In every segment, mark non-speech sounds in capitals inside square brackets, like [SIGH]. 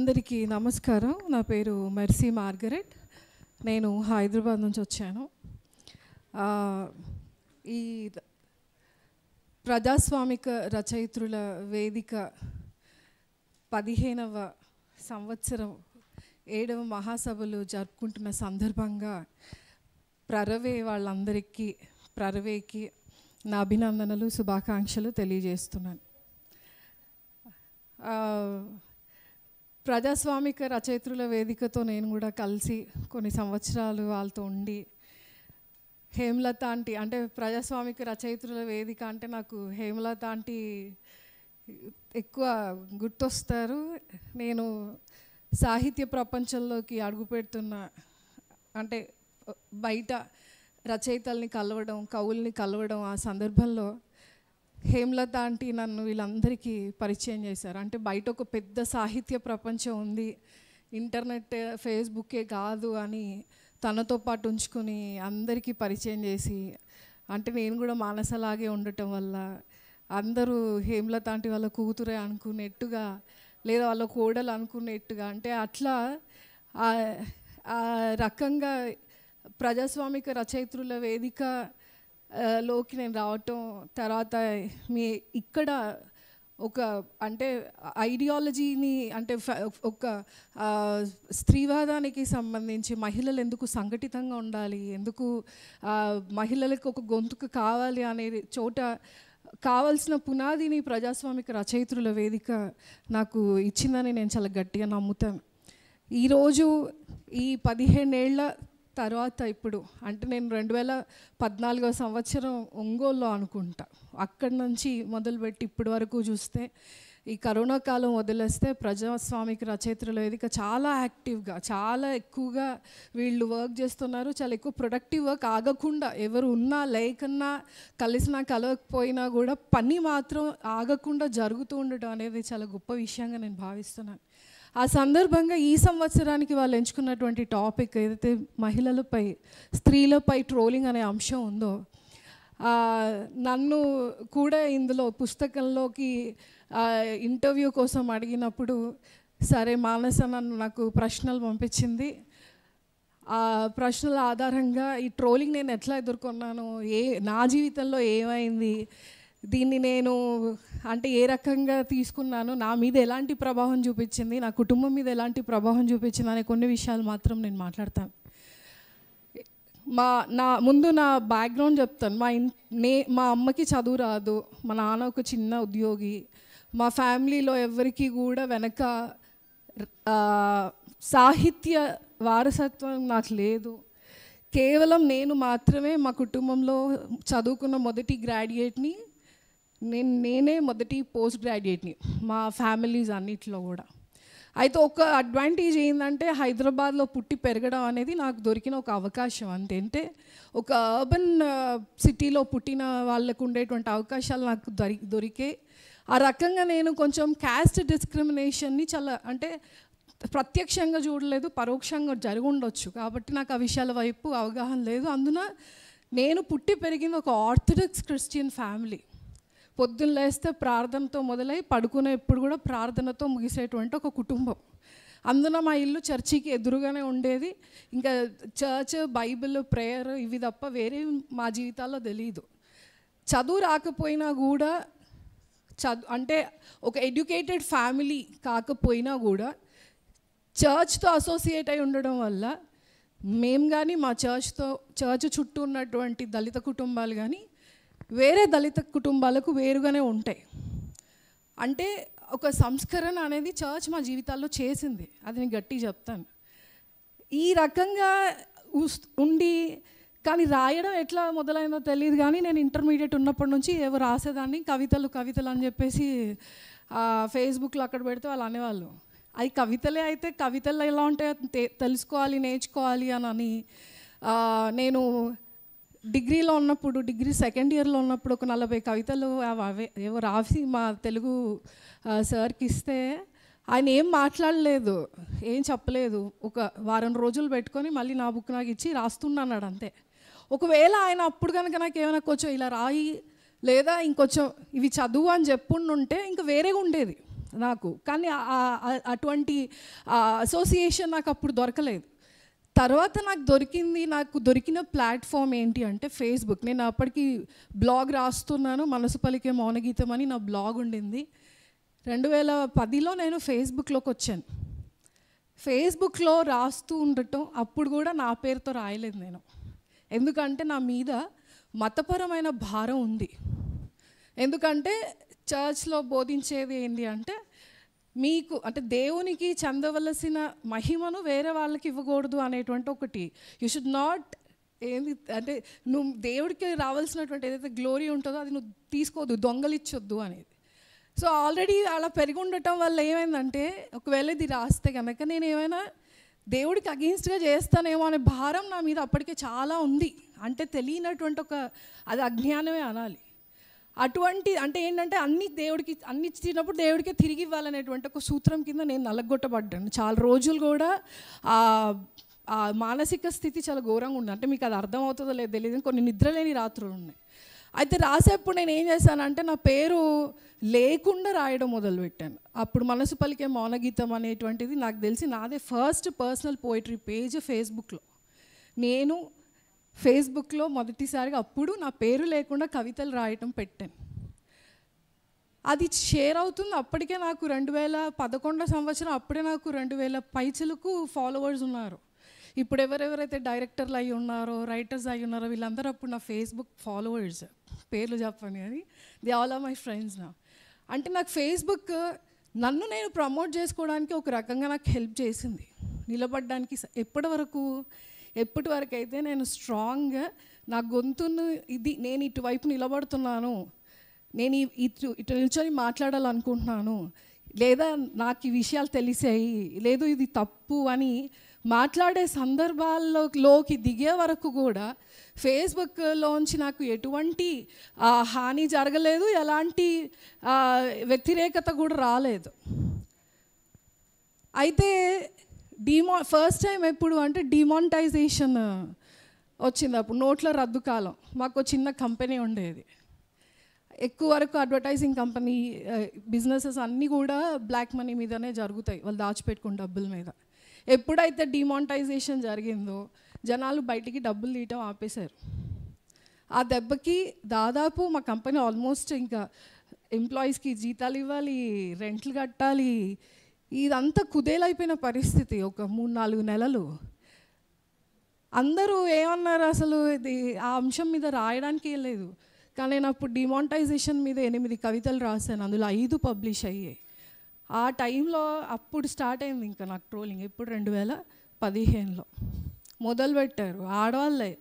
అందరికీ నమస్కారం నా పేరు మెర్సీ మార్గరెట్ నేను హైదరాబాద్ నుంచి వచ్చాను ఈ ప్రజాస్వామిక రచయిత్రుల వేదిక పదిహేనవ సంవత్సరం ఏడవ మహాసభలు జరుపుకుంటున్న సందర్భంగా ప్రరవే వాళ్ళందరికీ ప్రరవేకి నా అభినందనలు శుభాకాంక్షలు తెలియజేస్తున్నాను ప్రజాస్వామిక రచయిత్రుల వేదికతో నేను కూడా కలిసి కొన్ని సంవత్సరాలు వాళ్ళతో ఉండి హేమలత ఆంటీ అంటే ప్రజాస్వామిక రచయిత్రుల వేదిక అంటే నాకు హేమలత ఆంటీ ఎక్కువ గుర్తొస్తారు నేను సాహిత్య ప్రపంచంలోకి అడుగుపెడుతున్న అంటే బయట రచయితల్ని కలవడం కవుల్ని కలవడం ఆ సందర్భంలో హేమలత ఆంటీ నన్ను వీళ్ళందరికీ పరిచయం చేశారు అంటే బయట ఒక పెద్ద సాహిత్య ప్రపంచం ఉంది ఇంటర్నెట్ ఫేస్బుక్కే కాదు అని తనతో పాటు ఉంచుకొని అందరికీ పరిచయం చేసి అంటే నేను కూడా మానసలాగే ఉండటం వల్ల అందరూ హేమలత ఆంటీ వాళ్ళ కూతురే అనుకునేట్టుగా లేదా వాళ్ళ కోడలు అనుకునేట్టుగా అంటే అట్లా ఆ రకంగా ప్రజాస్వామిక రచయిత్రుల వేదిక లోకి నేను రావటం తర్వాత మీ ఇక్కడ ఒక అంటే ఐడియాలజీని అంటే ఒక స్త్రీవాదానికి సంబంధించి మహిళలు ఎందుకు సంఘటితంగా ఉండాలి ఎందుకు మహిళలకు ఒక గొంతుకు కావాలి అనే చోట కావాల్సిన పునాదిని ప్రజాస్వామిక రచయిత్రుల వేదిక నాకు ఇచ్చిందని నేను చాలా గట్టిగా నమ్ముతాను ఈరోజు ఈ పదిహేనేళ్ల తర్వాత ఇప్పుడు అంటే నేను రెండు వేల పద్నాలుగో సంవత్సరం ఒంగోలులో అనుకుంటా అక్కడి నుంచి మొదలుపెట్టి ఇప్పటి వరకు చూస్తే ఈ కరోనా కాలం వదిలేస్తే ప్రజాస్వామిక రచయితలు వేదిక చాలా యాక్టివ్గా చాలా ఎక్కువగా వీళ్ళు వర్క్ చేస్తున్నారు చాలా ఎక్కువ ప్రొడక్టివ్ వర్క్ ఆగకుండా ఎవరు ఉన్నా లేకున్నా కలిసినా కలవకపోయినా కూడా పని మాత్రం ఆగకుండా జరుగుతూ ఉండటం అనేది చాలా గొప్ప విషయంగా నేను భావిస్తున్నాను ఆ సందర్భంగా ఈ సంవత్సరానికి వాళ్ళు ఎంచుకున్నటువంటి టాపిక్ ఏదైతే మహిళలపై స్త్రీలపై ట్రోలింగ్ అనే అంశం ఉందో నన్ను కూడా ఇందులో పుస్తకంలోకి ఇంటర్వ్యూ కోసం అడిగినప్పుడు సరే మానస నన్ను నాకు ప్రశ్నలు పంపించింది ఆ ప్రశ్నల ఆధారంగా ఈ ట్రోలింగ్ నేను ఎట్లా ఎదుర్కొన్నాను ఏ నా జీవితంలో ఏమైంది దీన్ని నేను అంటే ఏ రకంగా తీసుకున్నాను నా మీద ఎలాంటి ప్రభావం చూపించింది నా కుటుంబం మీద ఎలాంటి ప్రభావం చూపించింది అనే కొన్ని విషయాలు మాత్రం నేను మాట్లాడతాను మా నా ముందు నా బ్యాక్గ్రౌండ్ చెప్తాను మా ఇన్ నే మా అమ్మకి చదువు రాదు మా నాన్న ఒక చిన్న ఉద్యోగి మా ఫ్యామిలీలో ఎవరికి కూడా వెనక సాహిత్య వారసత్వం నాకు లేదు కేవలం నేను మాత్రమే మా కుటుంబంలో చదువుకున్న మొదటి గ్రాడ్యుయేట్ని నేను నేనే మొదటి పోస్ట్ గ్రాడ్యుయేట్ని మా ఫ్యామిలీస్ అన్నిట్లో కూడా అయితే ఒక అడ్వాంటేజ్ ఏంటంటే హైదరాబాద్లో పుట్టి పెరగడం అనేది నాకు దొరికిన ఒక అవకాశం అంతేంటే ఒక అర్బన్ సిటీలో పుట్టిన వాళ్ళకు ఉండేటువంటి అవకాశాలు నాకు దొరి దొరికే ఆ రకంగా నేను కొంచెం క్యాస్ట్ డిస్క్రిమినేషన్ని చాలా అంటే ప్రత్యక్షంగా చూడలేదు పరోక్షంగా జరుగుండొచ్చు కాబట్టి నాకు ఆ విషయాల వైపు అవగాహన లేదు అందున నేను పుట్టి పెరిగిన ఒక ఆర్థడాక్స్ క్రిస్టియన్ ఫ్యామిలీ పొద్దున్న లేస్తే ప్రార్థనతో మొదలై పడుకునే ఎప్పుడు కూడా ప్రార్థనతో ముగిసేటువంటి ఒక కుటుంబం అందున మా ఇల్లు చర్చికి ఎదురుగానే ఉండేది ఇంకా చర్చ్ బైబిల్ ప్రేయర్ ఇవి తప్ప వేరే మా జీవితాల్లో తెలియదు చదువు రాకపోయినా కూడా చదు అంటే ఒక ఎడ్యుకేటెడ్ ఫ్యామిలీ కాకపోయినా కూడా చర్చ్తో అసోసియేట్ అయి ఉండడం వల్ల మేము కానీ మా చర్చ్తో చర్చ్ చుట్టూ ఉన్నటువంటి దళిత కుటుంబాలు కానీ వేరే దళిత కుటుంబాలకు వేరుగానే ఉంటాయి అంటే ఒక సంస్కరణ అనేది చర్చ్ మా జీవితాల్లో చేసింది అది నేను గట్టిగా చెప్తాను ఈ రకంగా ఉండి కానీ రాయడం ఎట్లా మొదలైందో తెలియదు కానీ నేను ఇంటర్మీడియట్ ఉన్నప్పటి నుంచి ఏవో రాసేదాన్ని కవితలు కవితలు అని చెప్పేసి ఫేస్బుక్లో అక్కడ పెడితే వాళ్ళు అనేవాళ్ళు అవి కవితలే అయితే కవితలు ఎలా ఉంటాయో తెలుసుకోవాలి నేర్చుకోవాలి అని అని నేను డిగ్రీలో ఉన్నప్పుడు డిగ్రీ సెకండ్ ఇయర్లో ఉన్నప్పుడు ఒక నలభై కవితలు అవే ఏవో రాసి మా తెలుగు సార్కి ఇస్తే ఆయన ఏం మాట్లాడలేదు ఏం చెప్పలేదు ఒక వారం రోజులు పెట్టుకొని మళ్ళీ నా బుక్ నాకు ఇచ్చి రాస్తున్నాడు అంతే ఒకవేళ ఆయన అప్పుడు కనుక నాకు ఏమైనా కొంచెం ఇలా రాయి లేదా ఇంకొంచెం ఇవి చదువు అని చెప్పుండుంటే ఇంకా వేరేగా ఉండేది నాకు కానీ అటువంటి అసోసియేషన్ నాకు అప్పుడు దొరకలేదు తర్వాత నాకు దొరికింది నాకు దొరికిన ప్లాట్ఫామ్ ఏంటి అంటే ఫేస్బుక్ నేను అప్పటికి బ్లాగ్ రాస్తున్నాను మనసు పలికే మౌనగీతం అని నా బ్లాగ్ ఉండింది రెండు వేల పదిలో నేను ఫేస్బుక్లోకి వచ్చాను ఫేస్బుక్లో రాస్తూ ఉండటం అప్పుడు కూడా నా పేరుతో రాయలేదు నేను ఎందుకంటే నా మీద మతపరమైన భారం ఉంది ఎందుకంటే చర్చ్లో బోధించేది ఏంటి అంటే మీకు అంటే దేవునికి చెందవలసిన మహిమను వేరే వాళ్ళకి ఇవ్వకూడదు అనేటువంటి ఒకటి యు షుడ్ నాట్ ఏంది అంటే నువ్వు దేవుడికి రావాల్సినటువంటి ఏదైతే గ్లోరీ ఉంటుందో అది నువ్వు తీసుకోవద్దు దొంగలిచ్చొద్దు అనేది సో ఆల్రెడీ అలా పెరిగి ఉండటం వల్ల ఏమైందంటే ఒకవేళ ఇది రాస్తే కనుక నేను ఏమైనా దేవుడికి అగెయిన్స్ట్గా చేస్తానేమో అనే భారం నా మీద అప్పటికే చాలా ఉంది అంటే తెలియనటువంటి ఒక అది అజ్ఞానమే అనాలి అటువంటి అంటే ఏంటంటే అన్ని దేవుడికి అన్ని ఇచ్చినప్పుడు దేవుడికే తిరిగి ఇవ్వాలనేటువంటి ఒక సూత్రం కింద నేను నలగొట్టబడ్డాను చాలా రోజులు కూడా ఆ మానసిక స్థితి చాలా ఘోరంగా ఉంది అంటే మీకు అది అర్థమవుతుందో లేదు లేదో తెలియదు కొన్ని నిద్రలేని రాత్రులు ఉన్నాయి అయితే రాసేప్పుడు నేను ఏం చేశానంటే నా పేరు లేకుండా రాయడం మొదలుపెట్టాను అప్పుడు మనసు పలికే మౌనగీతం అనేటువంటిది నాకు తెలిసి నాదే ఫస్ట్ పర్సనల్ పోయిటరీ పేజ్ ఫేస్బుక్లో నేను ఫేస్బుక్లో మొదటిసారిగా అప్పుడు నా పేరు లేకుండా కవితలు రాయటం పెట్టాను అది షేర్ అవుతుంది అప్పటికే నాకు రెండు వేల పదకొండో సంవత్సరం అప్పుడే నాకు రెండు వేల పైచలకు ఫాలోవర్స్ ఉన్నారు ఇప్పుడు ఎవరెవరైతే డైరెక్టర్లు అయి ఉన్నారో రైటర్స్ అయి ఉన్నారో వీళ్ళందరూ అప్పుడు నా ఫేస్బుక్ ఫాలోవర్స్ పేర్లు చెప్పండి కానీ the all are my friends నా అంటే నాకు ఫేస్బుక్ నన్ను నేను ప్రమోట్ చేసుకోవడానికి ఒక రకంగా నాకు హెల్ప్ చేసింది నిలబడడానికి ఎప్పటివరకు ఎప్పటి వరకు అయితే నేను స్ట్రాంగ్గా నా గొంతును ఇది నేను ఇటువైపు నిలబడుతున్నాను నేను ఇటు ఇటు నిల్చొని మాట్లాడాలనుకుంటున్నాను లేదా నాకు ఈ విషయాలు తెలిసాయి లేదు ఇది తప్పు అని మాట్లాడే సందర్భాల్లోకి దిగే వరకు కూడా ఫేస్బుక్లోంచి నాకు ఎటువంటి హాని జరగలేదు ఎలాంటి వ్యతిరేకత కూడా రాలేదు అయితే డిమా ఫస్ట్ టైం ఎప్పుడు అంటే డిమానిటైజేషన్ వచ్చింది అప్పుడు నోట్ల రద్దు కాలం మాకు చిన్న కంపెనీ ఉండేది ఎక్కువ వరకు అడ్వర్టైజింగ్ కంపెనీ బిజినెసెస్ అన్నీ కూడా బ్లాక్ మనీ మీదనే జరుగుతాయి వాళ్ళు దాచిపెట్టుకున్న డబ్బుల మీద ఎప్పుడైతే డిమానిటైజేషన్ జరిగిందో జనాలు బయటికి డబ్బులు తీయటం ఆపేశారు ఆ దెబ్బకి దాదాపు మా కంపెనీ ఆల్మోస్ట్ ఇంకా ఎంప్లాయీస్కి జీతాలు ఇవ్వాలి రెంట్లు కట్టాలి ఇదంతా కుదేలైపోయిన పరిస్థితి ఒక మూడు నాలుగు నెలలు అందరూ ఏమన్నారు అసలు ఇది ఆ అంశం మీద రాయడానికి లేదు కానీ నేను అప్పుడు డిమాంటైజేషన్ మీద ఎనిమిది కవితలు రాశాను అందులో ఐదు పబ్లిష్ అయ్యాయి ఆ టైంలో అప్పుడు స్టార్ట్ అయింది ఇంకా నాకు ట్రోలింగ్ ఇప్పుడు రెండు వేల పదిహేనులో మొదలు పెట్టారు ఆడవాళ్ళే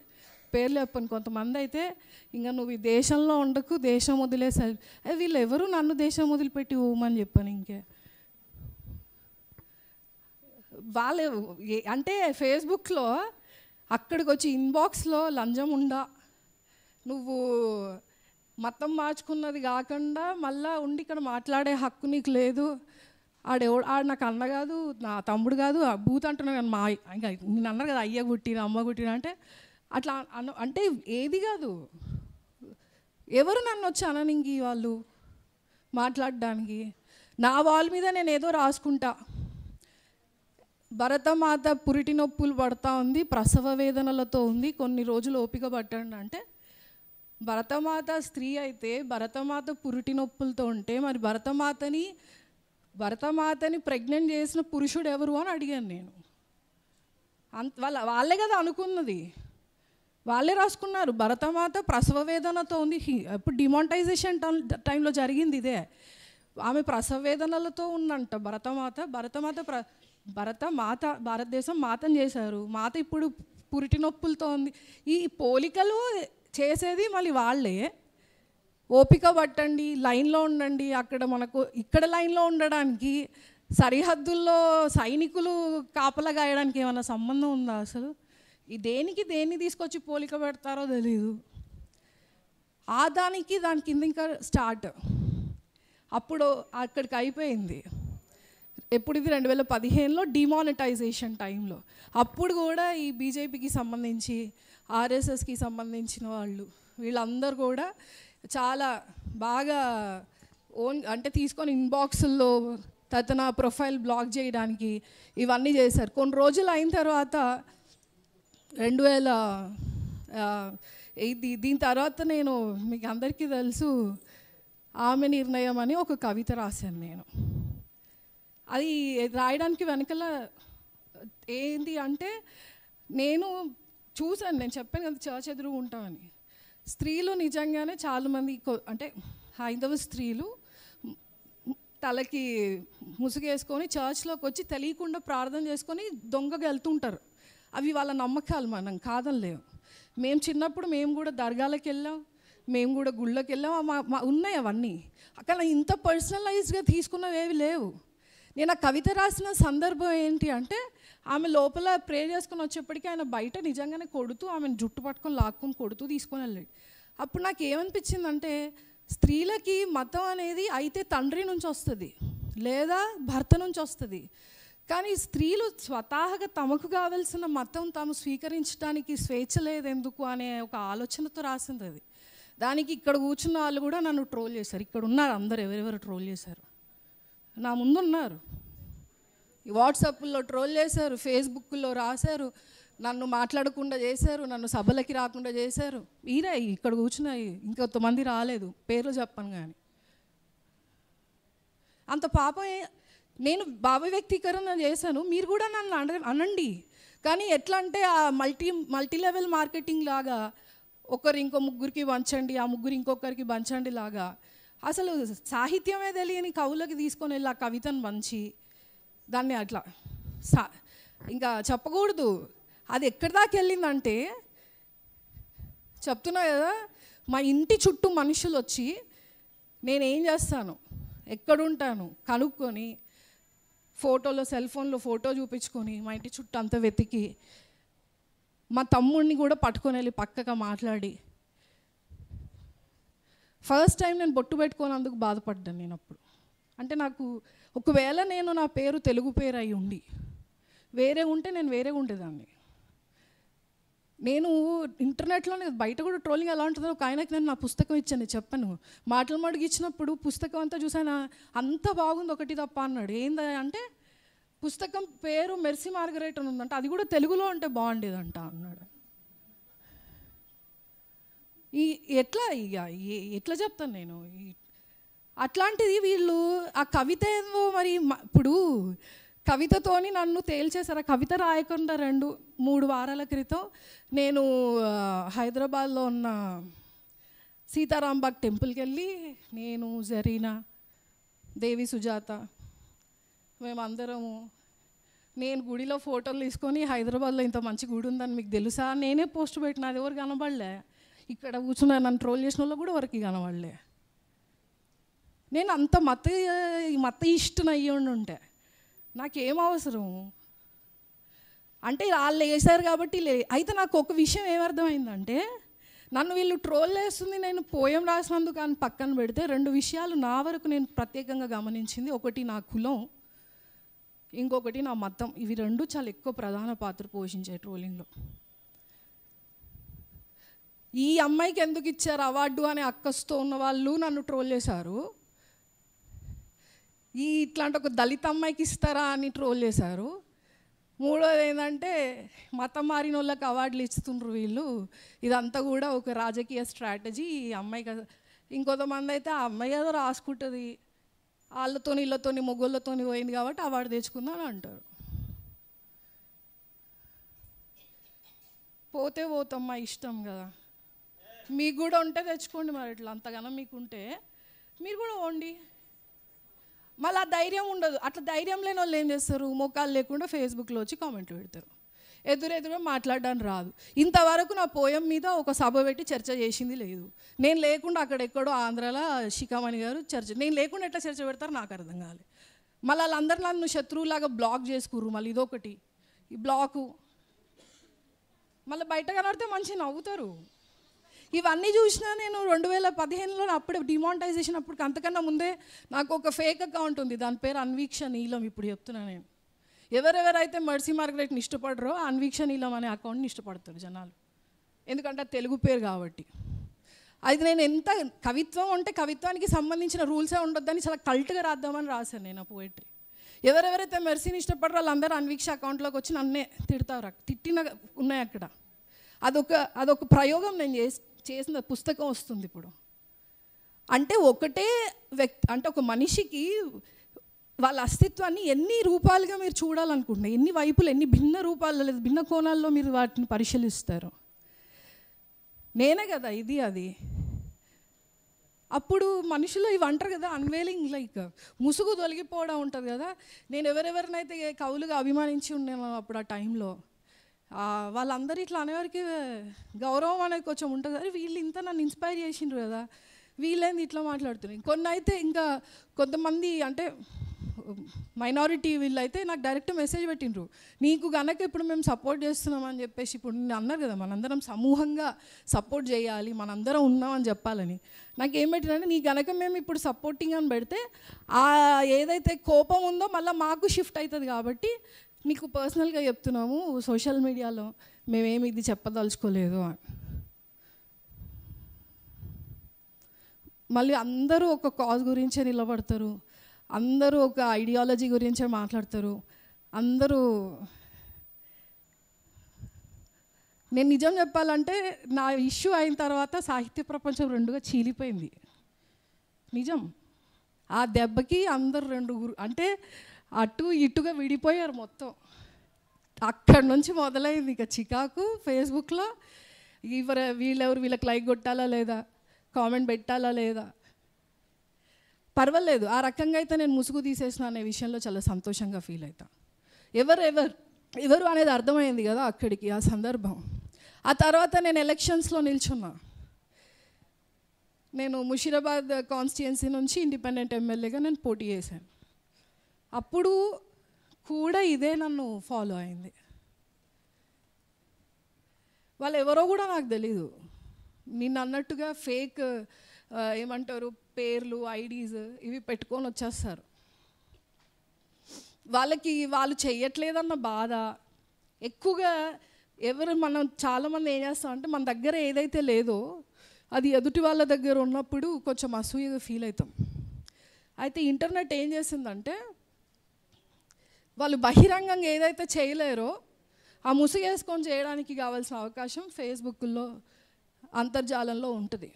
పేర్లు చెప్పను కొంతమంది అయితే ఇంకా నువ్వు ఈ దేశంలో ఉండకు దేశం వదిలేసారి వీళ్ళు ఎవరు నన్ను దేశం వదిలిపెట్టి ఊమని చెప్పాను ఇంకే వాళ్ళు అంటే ఫేస్బుక్లో అక్కడికి వచ్చి ఇన్బాక్స్లో లంజం ఉండా నువ్వు మతం మార్చుకున్నది కాకుండా మళ్ళా ఉండి ఇక్కడ మాట్లాడే హక్కు నీకు లేదు ఆడెవడు ఆడు నాకు అన్న కాదు నా తమ్ముడు కాదు ఆ బూత్ అంటున్నాను మా ఇంకా నేను అన్నారు కదా అయ్య కుట్టిన అమ్మ కుట్టిన అంటే అట్లా అన్న అంటే ఏది కాదు ఎవరు నన్ను వచ్చి ఇంక వాళ్ళు మాట్లాడడానికి నా వాళ్ళ మీద నేను ఏదో రాసుకుంటా భరతమాత పురిటి నొప్పులు పడతా ఉంది ప్రసవ వేదనలతో ఉంది కొన్ని రోజులు ఓపిక పట్టండి అంటే భరతమాత స్త్రీ అయితే భరతమాత పురిటి నొప్పులతో ఉంటే మరి భరతమాతని భరతమాతని ప్రెగ్నెంట్ చేసిన పురుషుడు ఎవరు అని అడిగాను నేను అంత వాళ్ళ వాళ్ళే కదా అనుకున్నది వాళ్ళే రాసుకున్నారు భరతమాత ప్రసవ వేదనతో ఉంది ఇప్పుడు డిమాంటైజేషన్ టైంలో జరిగింది ఇదే ఆమె ప్రసవ వేదనలతో ఉందంట భరతమాత భరతమాత ప్ర భరత మాత భారతదేశం మాతం చేశారు మాత ఇప్పుడు పురిటి నొప్పులతో ఉంది ఈ పోలికలు చేసేది మళ్ళీ వాళ్ళే ఓపిక పట్టండి లైన్లో ఉండండి అక్కడ మనకు ఇక్కడ లైన్లో ఉండడానికి సరిహద్దుల్లో సైనికులు కాపలా గాయడానికి ఏమైనా సంబంధం ఉందా అసలు ఈ దేనికి దేన్ని తీసుకొచ్చి పోలిక పెడతారో తెలీదు ఆ దానికి దాని కింద ఇంకా స్టార్ట్ అప్పుడు అక్కడికి అయిపోయింది ఎప్పుడు ఇది రెండు వేల పదిహేనులో డిమానిటైజేషన్ టైంలో అప్పుడు కూడా ఈ బీజేపీకి సంబంధించి ఆర్ఎస్ఎస్కి సంబంధించిన వాళ్ళు వీళ్ళందరూ కూడా చాలా బాగా ఓన్ అంటే తీసుకొని ఇన్బాక్స్లో తన ప్రొఫైల్ బ్లాక్ చేయడానికి ఇవన్నీ చేశారు కొన్ని రోజులు అయిన తర్వాత రెండు వేల ఇది దీని తర్వాత నేను మీకు అందరికీ తెలుసు ఆమె నిర్ణయం అని ఒక కవిత రాశాను నేను అది రాయడానికి వెనకల ఏంది అంటే నేను చూశాను నేను చెప్పాను కదా చర్చ్ ఎదురు ఉంటామని స్త్రీలు నిజంగానే చాలామంది అంటే హైందవ స్త్రీలు తలకి ముసుగేసుకొని చర్చ్లోకి వచ్చి తెలియకుండా ప్రార్థన చేసుకొని దొంగగా వెళ్తుంటారు అవి వాళ్ళ నమ్మకాలు మనం కాదనలేవు మేము చిన్నప్పుడు మేము కూడా దర్గాలకు వెళ్ళాం మేము కూడా గుళ్ళకి వెళ్ళాం మా ఉన్నాయి అవన్నీ అక్కడ ఇంత పర్సనలైజ్గా తీసుకున్నవి ఏవి లేవు నేను ఆ కవిత రాసిన సందర్భం ఏంటి అంటే ఆమె లోపల ప్రే చేసుకుని వచ్చేప్పటికీ ఆయన బయట నిజంగానే కొడుతూ ఆమెను జుట్టు పట్టుకొని లాక్కుని కొడుతూ తీసుకొని వెళ్ళాడు అప్పుడు నాకు ఏమనిపించిందంటే స్త్రీలకి మతం అనేది అయితే తండ్రి నుంచి వస్తుంది లేదా భర్త నుంచి వస్తుంది కానీ స్త్రీలు స్వతహాగా తమకు కావలసిన మతం తాము స్వీకరించడానికి స్వేచ్ఛ లేదెందుకు అనే ఒక ఆలోచనతో రాసింది అది దానికి ఇక్కడ కూర్చున్న వాళ్ళు కూడా నన్ను ట్రోల్ చేశారు ఇక్కడ ఉన్నారు అందరు ఎవరెవరు ట్రోల్ చేశారు నా ముందున్నారు వాట్సాప్లో ట్రోల్ చేశారు ఫేస్బుక్లో రాశారు నన్ను మాట్లాడకుండా చేశారు నన్ను సభలకి రాకుండా చేశారు ఈరే ఇక్కడ కూర్చున్న ఇంకొంతమంది రాలేదు పేర్లు చెప్పను కానీ అంత పాపం నేను భావ వ్యక్తీకరణ చేశాను మీరు కూడా నన్ను అనండి కానీ ఎట్లా అంటే ఆ మల్టీ మల్టీ లెవెల్ మార్కెటింగ్ లాగా ఒకరు ఇంకో ముగ్గురికి పంచండి ఆ ముగ్గురు ఇంకొకరికి పంచండి లాగా అసలు సాహిత్యమే తెలియని కవులకి తీసుకొని వెళ్ళి ఆ కవితను మంచి దాన్ని అట్లా సా ఇంకా చెప్పకూడదు అది ఎక్కడి దాకా వెళ్ళిందంటే చెప్తున్నా కదా మా ఇంటి చుట్టూ మనుషులు వచ్చి నేనేం చేస్తాను ఎక్కడుంటాను కనుక్కొని ఫోటోలో సెల్ ఫోన్లో ఫోటో చూపించుకొని మా ఇంటి చుట్టూ అంత వెతికి మా తమ్ముడిని కూడా పట్టుకొని వెళ్ళి పక్కగా మాట్లాడి ఫస్ట్ టైం నేను బొట్టు పెట్టుకోనందుకు బాధపడ్డాను నేను అప్పుడు అంటే నాకు ఒకవేళ నేను నా పేరు తెలుగు పేరు అయి ఉండి వేరే ఉంటే నేను వేరే ఉండేదాన్ని నేను ఇంటర్నెట్లో బయట కూడా ట్రోలింగ్ ఎలా ఉంటుందో ఒక ఆయనకి నేను నా పుస్తకం ఇచ్చాను చెప్పాను మాటలు మడుగు ఇచ్చినప్పుడు పుస్తకం అంతా చూసాను అంత బాగుంది ఒకటి తప్ప అన్నాడు ఏందా అంటే పుస్తకం పేరు మెర్సీ మార్గరేట్ అని ఉందంట అది కూడా తెలుగులో ఉంటే బాగుండేదంట అన్నాడు ఈ ఎట్లా ఇక ఎట్లా చెప్తాను నేను అట్లాంటిది వీళ్ళు ఆ కవిత ఏమో మరి ఇప్పుడు కవితతోని నన్ను తేల్చేశారు ఆ కవిత రాయకుండా రెండు మూడు వారాల క్రితం నేను హైదరాబాద్లో ఉన్న సీతారాంబాగ్ టెంపుల్కి వెళ్ళి నేను జరీనా దేవి సుజాత మేమందరము నేను గుడిలో ఫోటోలు తీసుకొని హైదరాబాద్లో ఇంత మంచి గుడి ఉందని మీకు తెలుసా నేనే పోస్ట్ పెట్టిన అది ఎవరు కనబడలే ఇక్కడ కూర్చున్న నన్ను ట్రోల్ చేసిన వాళ్ళు కూడా వరకు కనవాళ్ళే నేను అంత మత మత ఇష్టం అయ్యి ఉంటే నాకేం అవసరం అంటే వాళ్ళు వేశారు కాబట్టి లే అయితే నాకు ఒక విషయం ఏమర్థమైందంటే నన్ను వీళ్ళు ట్రోల్ చేస్తుంది నేను పోయం రాసినందుకు అని పక్కన పెడితే రెండు విషయాలు నా వరకు నేను ప్రత్యేకంగా గమనించింది ఒకటి నా కులం ఇంకొకటి నా మతం ఇవి రెండు చాలా ఎక్కువ ప్రధాన పాత్ర పోషించాయి ట్రోలింగ్లో ఈ అమ్మాయికి ఎందుకు ఇచ్చారు అవార్డు అనే అక్కస్తో ఉన్న వాళ్ళు నన్ను ట్రోల్ చేశారు ఈ ఇట్లాంటి ఒక దళిత అమ్మాయికి ఇస్తారా అని ట్రోల్ చేశారు మూడోది ఏంటంటే మతం మారిన వాళ్ళకి అవార్డులు ఇస్తుండ్రు వీళ్ళు ఇదంతా కూడా ఒక రాజకీయ స్ట్రాటజీ ఈ అమ్మాయి కదా ఇంకొంతమంది అయితే ఆ అమ్మాయి ఏదో రాసుకుంటుంది వాళ్ళతో వీళ్ళతో మొగ్గులతో పోయింది కాబట్టి అవార్డు తెచ్చుకుందని అంటారు పోతే పోతమ్మా ఇష్టం కదా మీకు కూడా ఉంటే తెచ్చుకోండి మరి ఇట్లా అంతగానో మీకుంటే మీరు కూడా వండి మళ్ళీ ఆ ధైర్యం ఉండదు అట్లా ధైర్యం లేని వాళ్ళు ఏం చేస్తారు మొక్కలు లేకుండా ఫేస్బుక్లో వచ్చి కామెంట్లు పెడతారు ఎదురెదురుగా మాట్లాడడానికి రాదు ఇంతవరకు నా పోయం మీద ఒక సభ పెట్టి చర్చ చేసింది లేదు నేను లేకుండా అక్కడ ఎక్కడో ఆంధ్రాలో శిఖామణి గారు చర్చ నేను లేకుండా ఎట్లా చర్చ పెడతారు నాకు అర్థం కాలేదు మళ్ళీ వాళ్ళందరూ నన్ను శత్రువులాగా బ్లాక్ చేసుకుర్రు మళ్ళీ ఇదొకటి ఈ బ్లాకు మళ్ళీ బయట కనబడితే మంచి నవ్వుతారు ఇవన్నీ చూసినా నేను రెండు వేల పదిహేనులో అప్పుడు డిమానిటైజేషన్ అప్పుడు అంతకన్నా ముందే నాకు ఒక ఫేక్ అకౌంట్ ఉంది దాని పేరు అన్వీక్ష నీలం ఇప్పుడు చెప్తున్నా నేను ఎవరెవరైతే మర్సీ మార్గరేట్ని ఇష్టపడరో అన్వీక్ష నీలం అనే అకౌంట్ని ఇష్టపడతారు జనాలు ఎందుకంటే తెలుగు పేరు కాబట్టి అది నేను ఎంత కవిత్వం అంటే కవిత్వానికి సంబంధించిన రూల్సే ఉండొద్దని చాలా కల్ట్గా రాద్దామని రాశాను నేను ఆ పోయిట్రీ ఎవరెవరైతే మెర్సీని ఇష్టపడరో వాళ్ళందరూ అన్వీక్ష అకౌంట్లోకి వచ్చి నన్నే తిడతారు తిట్టిన ఉన్నాయి అక్కడ అదొక అదొక ప్రయోగం నేను చేసి చేసిన పుస్తకం వస్తుంది ఇప్పుడు అంటే ఒకటే వ్యక్తి అంటే ఒక మనిషికి వాళ్ళ అస్తిత్వాన్ని ఎన్ని రూపాలుగా మీరు చూడాలనుకుంటున్నారు ఎన్ని వైపులు ఎన్ని భిన్న రూపాల్లో లేదా భిన్న కోణాల్లో మీరు వాటిని పరిశీలిస్తారు నేనే కదా ఇది అది అప్పుడు మనుషులు ఇవి అంటారు కదా అన్వేలింగ్ లైక్ ముసుగు తొలగిపోవడం ఉంటుంది కదా నేను ఎవరెవరినైతే కవులుగా అభిమానించి ఉన్నాను అప్పుడు ఆ టైంలో వాళ్ళందరూ ఇట్లా అనేవారికి గౌరవం అనేది కొంచెం ఉంటుంది అరే వీళ్ళు ఇంత నన్ను ఇన్స్పైర్ చేసిండ్రు కదా వీళ్ళేంది ఇట్లా మాట్లాడుతున్నాయి కొన్ని అయితే ఇంకా కొంతమంది అంటే మైనారిటీ వీళ్ళైతే నాకు డైరెక్ట్ మెసేజ్ పెట్టిండ్రు నీకు కనుక ఇప్పుడు మేము సపోర్ట్ చేస్తున్నాం అని చెప్పేసి ఇప్పుడు నేను అన్నారు కదా మనందరం సమూహంగా సపోర్ట్ చేయాలి మనందరం ఉన్నామని చెప్పాలని నాకు ఏం పెట్టినంటే నీ గనక మేము ఇప్పుడు సపోర్టింగ్ అని పెడితే ఆ ఏదైతే కోపం ఉందో మళ్ళీ మాకు షిఫ్ట్ అవుతుంది కాబట్టి మీకు పర్సనల్గా చెప్తున్నాము సోషల్ మీడియాలో మేమేమి ఇది చెప్పదలుచుకోలేదు మళ్ళీ అందరూ ఒక కాజ్ గురించే నిలబడతారు అందరూ ఒక ఐడియాలజీ గురించే మాట్లాడతారు అందరూ నేను నిజం చెప్పాలంటే నా ఇష్యూ అయిన తర్వాత సాహిత్య ప్రపంచం రెండుగా చీలిపోయింది నిజం ఆ దెబ్బకి అందరు రెండు అంటే అటు ఇటుగా విడిపోయారు మొత్తం అక్కడి నుంచి మొదలైంది ఇక చికాకు ఫేస్బుక్లో ఇవర వీళ్ళెవరు వీళ్ళకి లైక్ కొట్టాలా లేదా కామెంట్ పెట్టాలా లేదా పర్వాలేదు ఆ రకంగా అయితే నేను ముసుగు తీసేసిన అనే విషయంలో చాలా సంతోషంగా ఫీల్ అవుతా ఎవరు ఎవరు ఎవరు అనేది అర్థమైంది కదా అక్కడికి ఆ సందర్భం ఆ తర్వాత నేను ఎలక్షన్స్లో నిల్చున్నా నేను ముషీరాబాద్ కాన్స్టిట్యున్సీ నుంచి ఇండిపెండెంట్ ఎమ్మెల్యేగా నేను పోటీ చేశాను అప్పుడు కూడా ఇదే నన్ను ఫాలో అయింది వాళ్ళు ఎవరో కూడా నాకు తెలీదు నిన్న అన్నట్టుగా ఫేక్ ఏమంటారు పేర్లు ఐడీస్ ఇవి పెట్టుకొని వచ్చేస్తారు వాళ్ళకి వాళ్ళు చెయ్యట్లేదన్న బాధ ఎక్కువగా ఎవరు మనం చాలామంది ఏం చేస్తాం అంటే మన దగ్గర ఏదైతే లేదో అది ఎదుటి వాళ్ళ దగ్గర ఉన్నప్పుడు కొంచెం అసూయగా ఫీల్ అవుతాం అయితే ఇంటర్నెట్ ఏం చేసిందంటే వాళ్ళు బహిరంగంగా ఏదైతే చేయలేరో ఆ ముసుగేసుకొని చేయడానికి కావాల్సిన అవకాశం ఫేస్బుక్లో అంతర్జాలంలో ఉంటుంది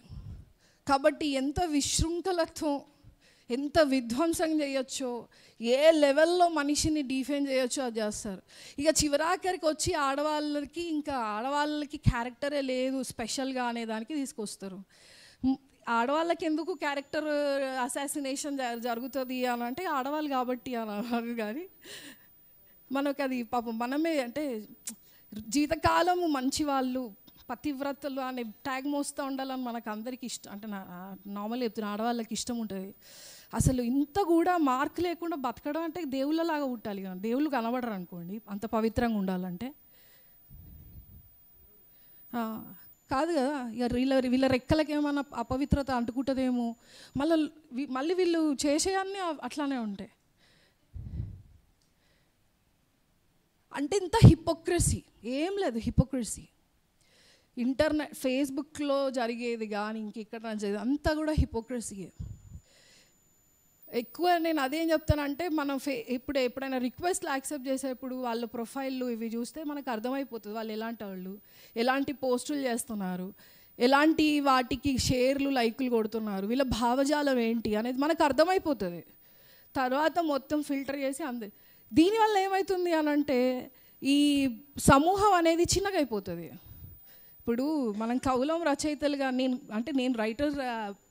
కాబట్టి ఎంత విశృంఖలత్వం ఎంత విధ్వంసం చేయొచ్చో ఏ లెవెల్లో మనిషిని డిఫెండ్ చేయొచ్చో అది చేస్తారు ఇక చివరాఖరికి వచ్చి ఆడవాళ్ళకి ఇంకా ఆడవాళ్ళకి క్యారెక్టరే లేదు స్పెషల్గా అనేదానికి తీసుకొస్తారు ఆడవాళ్ళకి ఎందుకు క్యారెక్టర్ అసాసినేషన్ uh, జరుగుతుంది అని అంటే ఆడవాళ్ళు కాబట్టి అని అన్నారు కానీ మనకు అది పాపం మనమే అంటే జీవితకాలము మంచి వాళ్ళు పతివ్రతలు అనే ట్యాగ్ మోస్తూ ఉండాలని మనకు అందరికీ ఇష్టం అంటే నార్మల్ చెప్తున్నా ఆడవాళ్ళకి ఇష్టం ఉంటుంది అసలు ఇంత కూడా మార్క్ లేకుండా బతకడం అంటే దేవుళ్ళలాగా ఉండాలి కదా దేవుళ్ళు కనబడరు అనుకోండి అంత పవిత్రంగా ఉండాలంటే కాదు కదా ఇక వీళ్ళ వీళ్ళ రెక్కలకి అపవిత్రత అంటుకుంటుందేమో మళ్ళీ మళ్ళీ వీళ్ళు చేసేవన్నీ అట్లానే ఉంటాయి అంటే ఇంత హిపోక్రసీ ఏం లేదు హిపోక్రసీ ఇంటర్నెట్ ఫేస్బుక్లో జరిగేది కానీ ఇంకెక్కడ అంతా కూడా హిపోక్రసీయే ఎక్కువ నేను అదేం చెప్తానంటే మనం ఫే ఇప్పుడు ఎప్పుడైనా రిక్వెస్ట్లు యాక్సెప్ట్ చేసేప్పుడు వాళ్ళ ప్రొఫైళ్ళు ఇవి చూస్తే మనకు అర్థమైపోతుంది వాళ్ళు ఎలాంటి వాళ్ళు ఎలాంటి పోస్టులు చేస్తున్నారు ఎలాంటి వాటికి షేర్లు లైకులు కొడుతున్నారు వీళ్ళ భావజాలం ఏంటి అనేది మనకు అర్థమైపోతుంది తర్వాత మొత్తం ఫిల్టర్ చేసి అంది దీనివల్ల ఏమవుతుంది అనంటే ఈ సమూహం అనేది చిన్నగా అయిపోతుంది ఇప్పుడు మనం కవులం రచయితలుగా నేను అంటే నేను రైటర్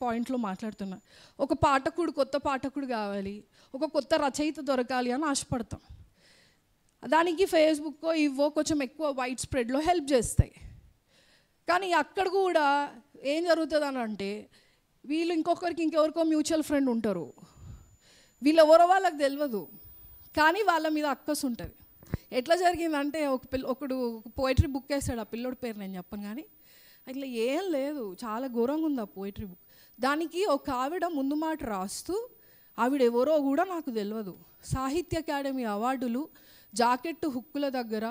పాయింట్లో మాట్లాడుతున్నా ఒక పాఠకుడు కొత్త పాఠకుడు కావాలి ఒక కొత్త రచయిత దొరకాలి అని ఆశపడతాం దానికి ఫేస్బుక్ ఇవో కొంచెం ఎక్కువ వైట్ స్ప్రెడ్లో హెల్ప్ చేస్తాయి కానీ అక్కడ కూడా ఏం జరుగుతుంది అని అంటే వీళ్ళు ఇంకొకరికి ఇంకెవరికో మ్యూచువల్ ఫ్రెండ్ ఉంటారు వీళ్ళు ఎవరో వాళ్ళకి తెలియదు కానీ వాళ్ళ మీద అక్కసు ఉంటుంది ఎట్లా జరిగిందంటే ఒక పిల్ల ఒకడు పోయిటరీ బుక్ వేస్తాడు ఆ పిల్లోడి పేరు నేను చెప్పను కానీ అట్లా ఏం లేదు చాలా ఘోరంగా ఉంది ఆ పోయిటరీ బుక్ దానికి ఒక ఆవిడ ముందు మాట రాస్తూ ఆవిడ ఎవరో కూడా నాకు తెలియదు సాహిత్య అకాడమీ అవార్డులు జాకెట్ హుక్కుల దగ్గర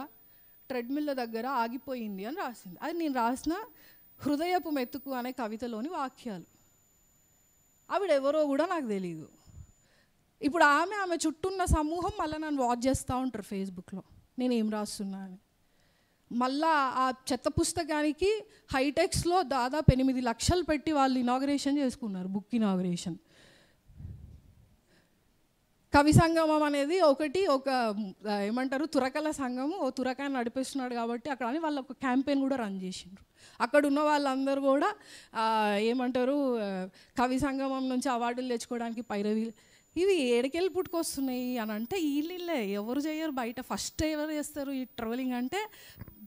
ట్రెడ్మిల్ల దగ్గర ఆగిపోయింది అని రాసింది అది నేను రాసిన హృదయపు మెతుకు అనే కవితలోని వాక్యాలు ఆవిడ ఎవరో కూడా నాకు తెలియదు ఇప్పుడు ఆమె ఆమె చుట్టూ ఉన్న సమూహం మళ్ళీ నన్ను వాచ్ చేస్తూ ఉంటారు ఫేస్బుక్లో నేను ఏం రాస్తున్నా అని మళ్ళా ఆ చెత్త పుస్తకానికి హైటెక్స్లో దాదాపు ఎనిమిది లక్షలు పెట్టి వాళ్ళు ఇనాగరేషన్ చేసుకున్నారు బుక్ ఇనాగరేషన్ కవి సంగమం అనేది ఒకటి ఒక ఏమంటారు తురకల సంఘము ఓ తురకాన్ని నడిపిస్తున్నాడు కాబట్టి అక్కడ అని వాళ్ళు ఒక క్యాంపెయిన్ కూడా రన్ చేసిండ్రు అక్కడ ఉన్న వాళ్ళందరూ కూడా ఏమంటారు కవి సంగమం నుంచి అవార్డులు తెచ్చుకోవడానికి పైరవీ ఇవి ఏడకెళ్ళి పుట్టుకొస్తున్నాయి అని అంటే వీళ్ళే ఎవరు చేయరు బయట ఫస్ట్ ఎవరు చేస్తారు ఈ ట్రావెలింగ్ అంటే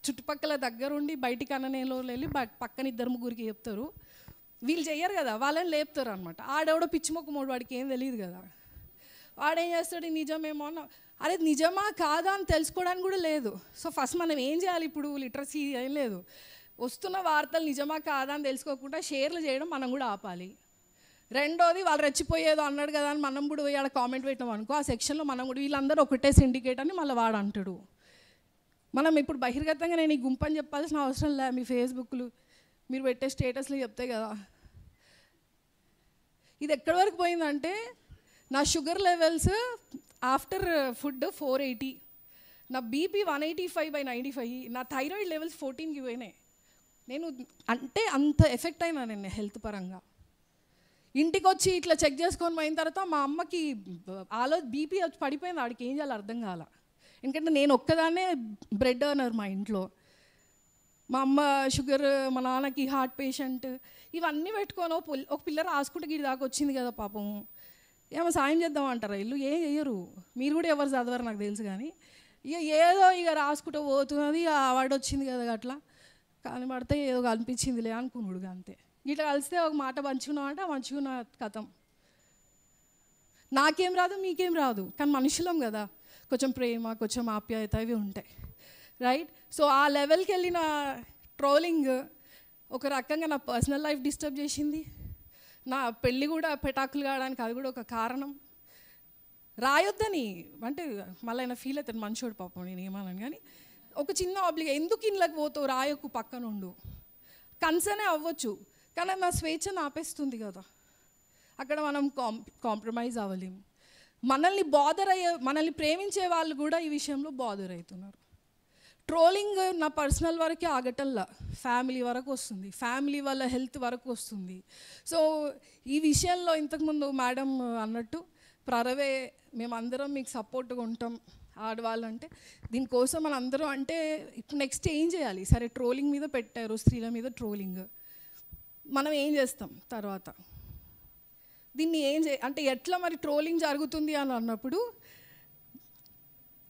చుట్టుపక్కల దగ్గరుండి బయటికి అననేలో వెళ్ళి పక్కన ఇద్దరు ముగ్గురికి చెప్తారు వీళ్ళు చేయరు కదా వాళ్ళని లేపుతారు అనమాట ఆడెవడో పిచ్చిమొక్క మూడు వాడికి ఏం తెలియదు కదా వాడేం చేస్తాడు నిజమేమో అన్న అరే నిజమా కాదా అని తెలుసుకోవడానికి కూడా లేదు సో ఫస్ట్ మనం ఏం చేయాలి ఇప్పుడు లిటరసీ ఏం లేదు వస్తున్న వార్తలు నిజమా కాదా అని తెలుసుకోకుండా షేర్లు చేయడం మనం కూడా ఆపాలి రెండోది వాళ్ళు రెచ్చిపోయేదో అన్నాడు కదా అని మనం కూడా పోయి ఆడ కామెంట్ పెట్టాం అనుకో ఆ సెక్షన్లో మనం కూడా వీళ్ళందరూ ఒకటే సిండికేట్ అని మళ్ళీ వాడు అంటాడు మనం ఇప్పుడు బహిర్గతంగా నేను ఈ గుంపని చెప్పాల్సిన అవసరం లే మీ ఫేస్బుక్లు మీరు పెట్టే స్టేటస్లు చెప్తే కదా ఇది ఎక్కడి వరకు పోయిందంటే నా sugar levels after food four eighty నా BP one eighty five by ninety five నా థైరాయిడ్ లెవెల్స్ ఫోర్టీన్కి పోయినాయి నేను అంటే అంత ఎఫెక్ట్ అయినా నేను హెల్త్ పరంగా ఇంటికి వచ్చి ఇట్లా చెక్ చేసుకొని పోయిన తర్వాత మా అమ్మకి ఆలో బీపీ వచ్చి పడిపోయింది ఆడికి ఏం చేయాలి అర్థం కాల ఎందుకంటే నేను ఒక్కదాన్నే బ్రెడ్ అర్నర్ మా ఇంట్లో మా అమ్మ షుగర్ మా నాన్నకి హార్ట్ పేషెంట్ ఇవన్నీ పెట్టుకొని ఒక పిల్ల రాసుకుంటే గిడి దాకా వచ్చింది కదా పాపం ఏమో సాయం చేద్దాం అంటారా ఇల్లు ఏం చేయరు మీరు కూడా ఎవరు చదవరు నాకు తెలుసు కానీ ఇక ఏదో ఇక రాసుకుంటూ పోతున్నది ఆ వాడు వచ్చింది కదా అట్లా కానీ పడితే ఏదో కనిపించిందిలే అనుకున్నాడు అంతే ఇట్లా కలిస్తే ఒక మాట పంచుకున్నావు అంటే పంచుకున్న కథం నాకేం రాదు మీకేం రాదు కానీ మనుషులం కదా కొంచెం ప్రేమ కొంచెం ఆప్యాయత ఇవి ఉంటాయి రైట్ సో ఆ లెవెల్కి వెళ్ళిన ట్రోలింగ్ ఒక రకంగా నా పర్సనల్ లైఫ్ డిస్టర్బ్ చేసింది నా పెళ్ళి కూడా పెటాకులు కావడానికి అది కూడా ఒక కారణం రాయొద్దని అంటే మళ్ళీ ఆయన ఫీల్ అవుతాను మంచోడు పాపం నేను ఏమన్నాను కానీ ఒక చిన్న ఆబ్లిగే ఎందుకు ఇండ్లకు పోతావు రాయకు పక్కనుండు కన్సర్నే అవ్వచ్చు కానీ నా స్వేచ్ఛను ఆపేస్తుంది కదా అక్కడ మనం కాం కాంప్రమైజ్ అవ్వలేము మనల్ని బాధర్ అయ్యే మనల్ని ప్రేమించే వాళ్ళు కూడా ఈ విషయంలో బాధర్ అవుతున్నారు ట్రోలింగ్ నా పర్సనల్ వరకే ఆగటల్లా ఫ్యామిలీ వరకు వస్తుంది ఫ్యామిలీ వాళ్ళ హెల్త్ వరకు వస్తుంది సో ఈ విషయంలో ఇంతకుముందు మేడం అన్నట్టు ప్రరవే మేమందరం మీకు సపోర్ట్గా ఉంటాం ఆడవాళ్ళంటే దీనికోసం మనందరం అంటే ఇప్పుడు నెక్స్ట్ ఏం చేయాలి సరే ట్రోలింగ్ మీద పెట్టారు స్త్రీల మీద ట్రోలింగ్ మనం ఏం చేస్తాం తర్వాత దీన్ని ఏం చే అంటే ఎట్లా మరి ట్రోలింగ్ జరుగుతుంది అని అన్నప్పుడు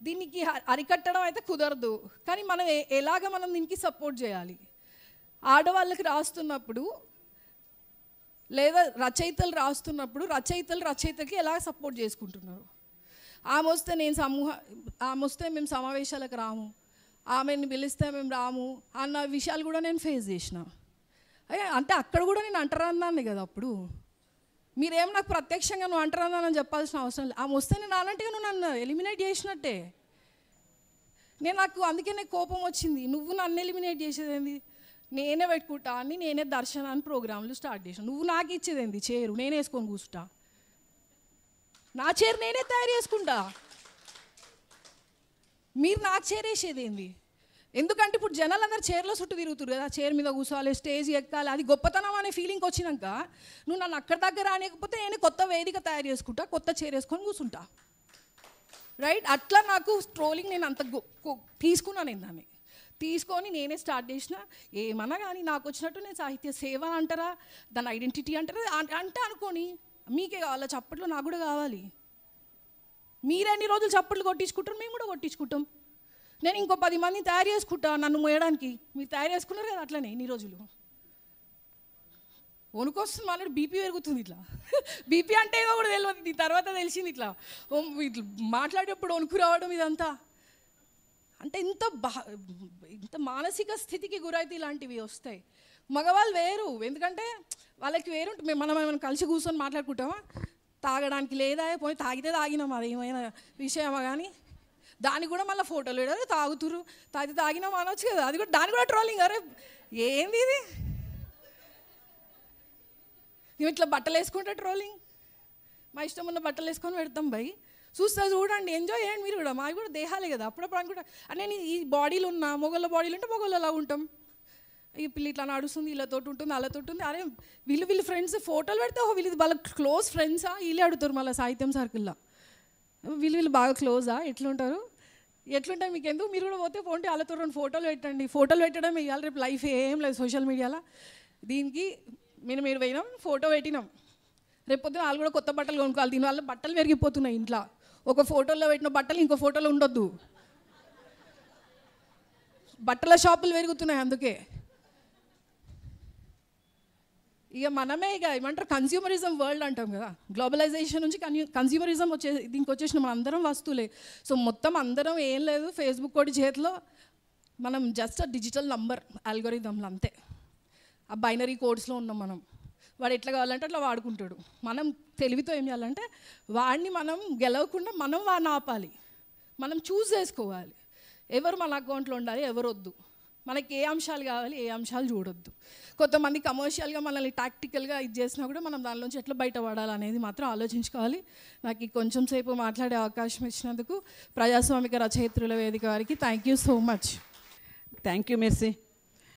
దీనికి అరికట్టడం అయితే కుదరదు కానీ మనం ఎలాగ మనం దీనికి సపోర్ట్ చేయాలి ఆడవాళ్ళకి రాస్తున్నప్పుడు లేదా రచయితలు రాస్తున్నప్పుడు రచయితలు రచయితకి ఎలా సపోర్ట్ చేసుకుంటున్నారు ఆమె వస్తే నేను సమూహ ఆమె వస్తే మేము సమావేశాలకు రాము ఆమెను పిలిస్తే మేము రాము అన్న విషయాలు కూడా నేను ఫేస్ చేసినా అంటే అక్కడ కూడా నేను అంటరాన్నాను కదా అప్పుడు మీరేం నాకు ప్రత్యక్షంగా నువ్వు అంటరాన్నానని చెప్పాల్సిన అవసరం లేదు ఆమె వస్తే నేను అలాంటిగా నువ్వు నన్ను ఎలిమినేట్ చేసినట్టే నేను నాకు అందుకే నాకు కోపం వచ్చింది నువ్వు నన్ను ఎలిమినేట్ చేసేదేంది నేనే పెట్టుకుంటా అని నేనే దర్శనాన్ని ప్రోగ్రాంలు స్టార్ట్ చేసాను నువ్వు నాకు ఇచ్చేదేంది చేరు నేనే వేసుకొని కూర్చుంటా నా చేరు నేనే తయారు చేసుకుంటా మీరు నాకు చేరేసేదేంది ఎందుకంటే ఇప్పుడు జనాలు అందరూ చైర్లో చుట్టూ తిరుగుతారు కదా చైర్ మీద కూర్చోవాలి స్టేజ్ ఎక్కాలి అది గొప్పతనం అనే ఫీలింగ్ వచ్చినాక నువ్వు నన్ను అక్కడ దగ్గర రానికపోతే నేను కొత్త వేదిక తయారు చేసుకుంటా కొత్త చైర్ వేసుకొని కూర్చుంటా రైట్ అట్లా నాకు స్ట్రోలింగ్ నేను అంత తీసుకున్నాను నేను దాన్ని తీసుకొని నేనే స్టార్ట్ చేసిన ఏమన్నా కానీ నాకు వచ్చినట్టు నేను సాహిత్య సేవ అంటారా దాని ఐడెంటిటీ అంటారా అంటే అనుకోని మీకే కావాలా చప్పట్లు నాకు కూడా కావాలి మీరు ఎన్ని రోజులు చప్పట్లు కొట్టించుకుంటారు మేము కూడా కొట్టించుకుంటాం నేను ఇంకో పది మందిని తయారు చేసుకుంటా నన్ను మోయడానికి మీరు తయారు చేసుకున్నారు కదా అట్లనే ఇన్ని రోజులు వణుకొస్తుంది మళ్ళీ బీపీ పెరుగుతుంది ఇట్లా [LAUGHS] బీపీ అంటే ఏదో కూడా తెలియదు దీని తర్వాత తెలిసింది ఇట్లా ఇట్లా మాట్లాడేటప్పుడు వణుకు రావడం ఇదంతా అంటే ఇంత బా ఇంత మానసిక స్థితికి గురైతే ఇలాంటివి వస్తాయి మగవాళ్ళు వేరు ఎందుకంటే వాళ్ళకి వేరు మేము మనం ఏమైనా కలిసి కూర్చొని మాట్లాడుకుంటామా తాగడానికి లేదా పోయి తాగితే తాగినాం అది ఏమైనా విషయమా కానీ దాన్ని కూడా మళ్ళీ ఫోటోలు వేయడారు తాగుతురు తాగి తాగినాం మానవచ్చు కదా అది కూడా దాన్ని కూడా ట్రోలింగ్ అరే ఏంది ఇది నువ్వు ఇట్లా బట్టలు వేసుకుంటే ట్రోలింగ్ మా ఇష్టం ఉన్న బట్టలు వేసుకొని పెడతాం భయ్ చూస్తే చూడండి ఎంజాయ్ చేయండి మీరు కూడా మాది కూడా దేహాలే కదా అప్పుడప్పుడు అనుకుంటా నేను ఈ బాడీలు ఉన్నా మొగోళ్ళ బాడీలు ఉంటే మొగోళ్ళు అలా ఉంటాం ఈ పిల్లి ఇట్లా నడుస్తుంది వీళ్ళతో ఉంటుంది వాళ్ళతో ఉంటుంది అరే వీళ్ళు వీళ్ళు ఫ్రెండ్స్ ఫోటోలు పెడితే ఓ వీళ్ళు వాళ్ళ క్లోజ్ ఫ్రెండ్సా వీళ్ళే అడుగుతారు మళ్ళీ సాహిత్యం సర్కిల్లో వీళ్ళు వీళ్ళు బాగా క్లోజా ఎట్లుంటారు ఎట్లుంటే మీకు ఎందుకు మీరు కూడా పోతే ఫోన్ వాళ్ళతో రెండు ఫోటోలు పెట్టండి ఫోటోలు పెట్టడం ఇవాళ రేపు లైఫ్ ఏం లేదు సోషల్ మీడియాలో దీనికి మేము మీరు పోయినాం ఫోటో పెట్టినాం రేపు పొద్దున వాళ్ళు కూడా కొత్త బట్టలు కొనుక్కోవాలి దీనివల్ల బట్టలు పెరిగిపోతున్నాయి ఇంట్లో ఒక ఫోటోలో పెట్టిన బట్టలు ఇంకో ఫోటోలో ఉండొద్దు బట్టల షాపులు పెరుగుతున్నాయి అందుకే ఇక మనమే ఇక ఏమంటారు కన్స్యూమరిజం వరల్డ్ అంటాం కదా గ్లోబలైజేషన్ నుంచి కన్యూ కన్స్యూమరిజం వచ్చే దీనికి వచ్చేసిన మనం అందరం వస్తువులే సో మొత్తం అందరం ఏం లేదు ఫేస్బుక్ ఒకటి చేతిలో మనం జస్ట్ డిజిటల్ నంబర్ అల్గోరిథంలు అంతే ఆ బైనరీ కోడ్స్లో ఉన్నాం మనం వాడు ఎట్లా కావాలంటే అట్లా వాడుకుంటాడు మనం తెలివితో ఏం చేయాలంటే వాడిని మనం గెలవకుండా మనం వాడిని ఆపాలి మనం చూస్ చేసుకోవాలి ఎవరు మన అకౌంట్లో ఉండాలి ఎవరు వద్దు మనకి ఏ అంశాలు కావాలి ఏ అంశాలు చూడొద్దు కొంతమంది కమర్షియల్గా మనల్ని టాక్టికల్గా ఇది చేసినా కూడా మనం దానిలోంచి ఎట్లా బయటపడాలనేది మాత్రం ఆలోచించుకోవాలి నాకు కొంచెం సేపు మాట్లాడే అవకాశం ఇచ్చినందుకు ప్రజాస్వామిక రచయిత్రుల వేదిక వారికి thank you so much thank you mercy